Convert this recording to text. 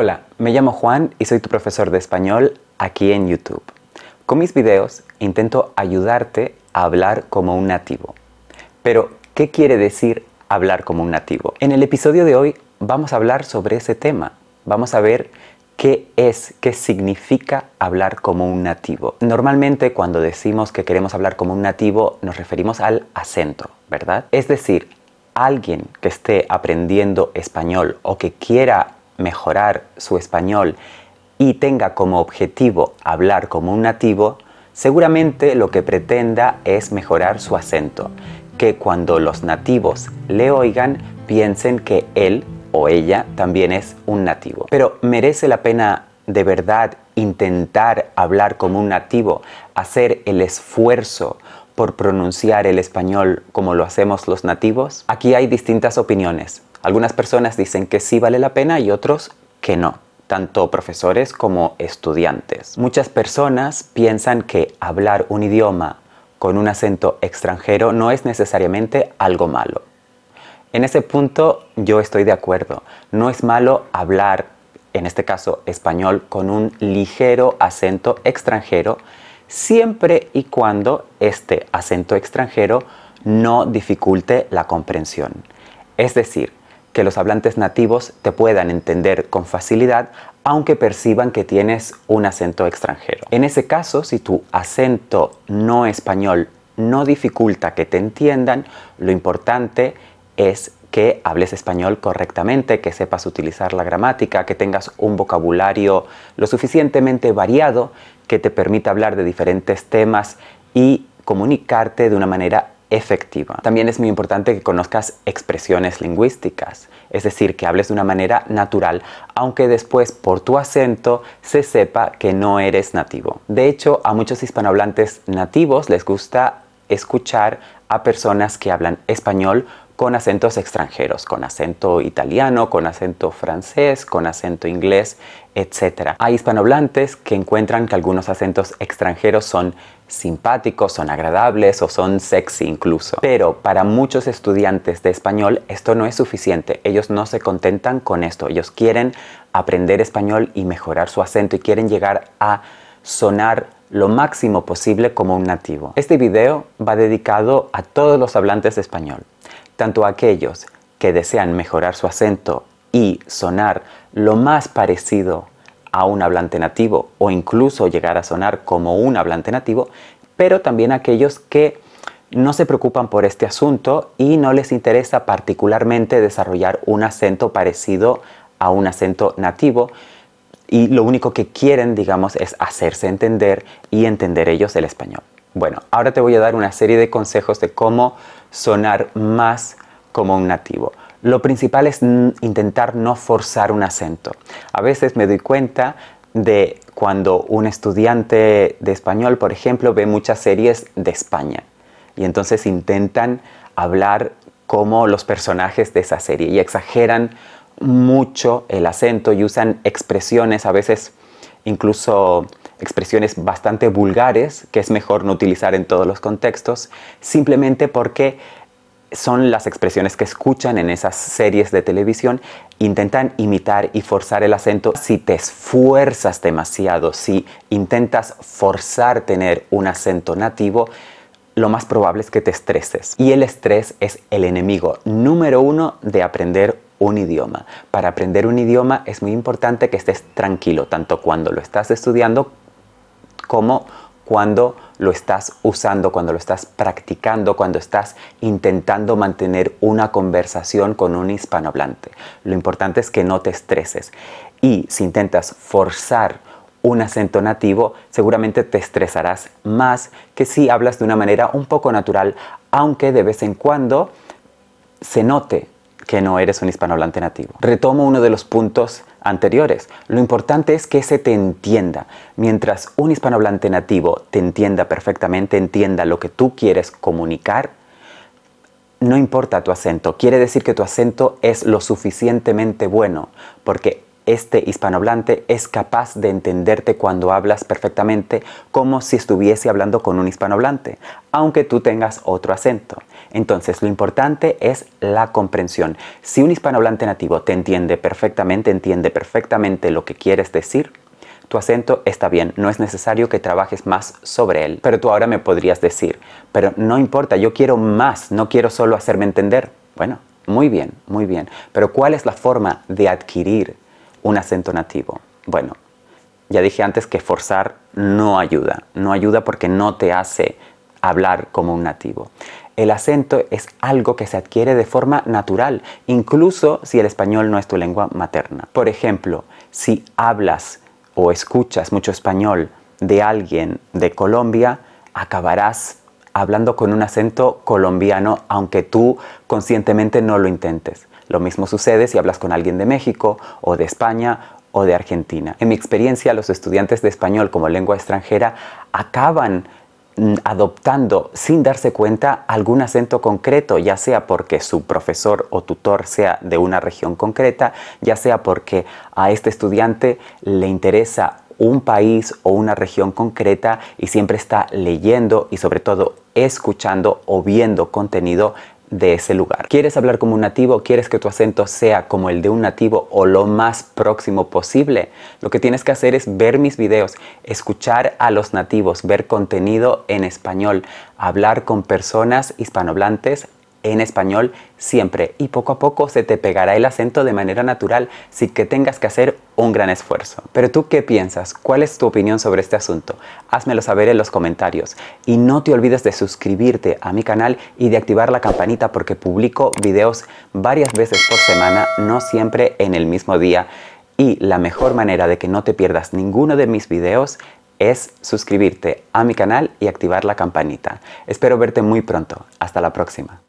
Hola, me llamo Juan y soy tu profesor de español aquí en YouTube. Con mis videos intento ayudarte a hablar como un nativo. Pero, ¿qué quiere decir hablar como un nativo? En el episodio de hoy vamos a hablar sobre ese tema. Vamos a ver ¿Qué es, qué significa hablar como un nativo? Normalmente cuando decimos que queremos hablar como un nativo nos referimos al acento, ¿verdad? Es decir, alguien que esté aprendiendo español o que quiera mejorar su español y tenga como objetivo hablar como un nativo, seguramente lo que pretenda es mejorar su acento, que cuando los nativos le oigan piensen que él o ella también es un nativo. Pero merece la pena de verdad intentar hablar como un nativo, hacer el esfuerzo por pronunciar el español como lo hacemos los nativos? Aquí hay distintas opiniones. Algunas personas dicen que sí vale la pena y otros que no, tanto profesores como estudiantes. Muchas personas piensan que hablar un idioma con un acento extranjero no es necesariamente algo malo. En ese punto yo estoy de acuerdo. No es malo hablar, en este caso español, con un ligero acento extranjero, siempre y cuando este acento extranjero no dificulte la comprensión. Es decir, que los hablantes nativos te puedan entender con facilidad aunque perciban que tienes un acento extranjero. En ese caso, si tu acento no español no dificulta que te entiendan, lo importante es que hables español correctamente, que sepas utilizar la gramática, que tengas un vocabulario lo suficientemente variado que te permita hablar de diferentes temas y comunicarte de una manera efectiva. También es muy importante que conozcas expresiones lingüísticas, es decir, que hables de una manera natural, aunque después por tu acento se sepa que no eres nativo. De hecho, a muchos hispanohablantes nativos les gusta escuchar a personas que hablan español con acentos extranjeros, con acento italiano, con acento francés, con acento inglés, etc. Hay hispanohablantes que encuentran que algunos acentos extranjeros son simpáticos, son agradables o son sexy incluso. Pero para muchos estudiantes de español esto no es suficiente. Ellos no se contentan con esto. Ellos quieren aprender español y mejorar su acento y quieren llegar a sonar lo máximo posible como un nativo. Este video va dedicado a todos los hablantes de español, tanto a aquellos que desean mejorar su acento y sonar lo más parecido a un hablante nativo o incluso llegar a sonar como un hablante nativo, pero también a aquellos que no se preocupan por este asunto y no les interesa particularmente desarrollar un acento parecido a un acento nativo, y lo único que quieren, digamos, es hacerse entender y entender ellos el español. Bueno, ahora te voy a dar una serie de consejos de cómo sonar más como un nativo. Lo principal es intentar no forzar un acento. A veces me doy cuenta de cuando un estudiante de español, por ejemplo, ve muchas series de España y entonces intentan hablar como los personajes de esa serie y exageran mucho el acento y usan expresiones a veces incluso expresiones bastante vulgares que es mejor no utilizar en todos los contextos, simplemente porque son las expresiones que escuchan en esas series de televisión, intentan imitar y forzar el acento. Si te esfuerzas demasiado, si intentas forzar tener un acento nativo, lo más probable es que te estreses. Y el estrés es el enemigo número uno de aprender un idioma. Para aprender un idioma es muy importante que estés tranquilo, tanto cuando lo estás estudiando como cuando lo estás usando, cuando lo estás practicando, cuando estás intentando mantener una conversación con un hispanohablante. Lo importante es que no te estreses. Y si intentas forzar un acento nativo, seguramente te estresarás más que si hablas de una manera un poco natural, aunque de vez en cuando se note que no eres un hispanohablante nativo. Retomo uno de los puntos anteriores. Lo importante es que se te entienda. Mientras un hispanohablante nativo te entienda perfectamente, entienda lo que tú quieres comunicar, no importa tu acento. Quiere decir que tu acento es lo suficientemente bueno, porque este hispanohablante es capaz de entenderte cuando hablas perfectamente como si estuviese hablando con un hispanohablante, aunque tú tengas otro acento. Entonces lo importante es la comprensión. Si un hispanohablante nativo te entiende perfectamente, entiende perfectamente lo que quieres decir, tu acento está bien, no es necesario que trabajes más sobre él. Pero tú ahora me podrías decir, pero no importa, yo quiero más, no quiero solo hacerme entender. Bueno, muy bien, muy bien. Pero ¿cuál es la forma de adquirir un acento nativo. Bueno, ya dije antes que forzar no ayuda, no ayuda porque no te hace hablar como un nativo. El acento es algo que se adquiere de forma natural, incluso si el español no es tu lengua materna. Por ejemplo, si hablas o escuchas mucho español de alguien de Colombia, acabarás hablando con un acento colombiano, aunque tú conscientemente no lo intentes. Lo mismo sucede si hablas con alguien de México o de España o de Argentina. En mi experiencia, los estudiantes de español como lengua extranjera acaban mm, adoptando sin darse cuenta algún acento concreto, ya sea porque su profesor o tutor sea de una región concreta, ya sea porque a este estudiante le interesa un país o una región concreta y siempre está leyendo y sobre todo escuchando o viendo contenido de ese lugar. ¿Quieres hablar como un nativo? ¿Quieres que tu acento sea como el de un nativo o lo más próximo posible? Lo que tienes que hacer es ver mis videos, escuchar a los nativos, ver contenido en español, hablar con personas hispanohablantes en español siempre y poco a poco se te pegará el acento de manera natural sin que tengas que hacer un gran esfuerzo. Pero tú qué piensas? ¿Cuál es tu opinión sobre este asunto? Házmelo saber en los comentarios y no te olvides de suscribirte a mi canal y de activar la campanita porque publico videos varias veces por semana, no siempre en el mismo día. Y la mejor manera de que no te pierdas ninguno de mis videos es suscribirte a mi canal y activar la campanita. Espero verte muy pronto. Hasta la próxima.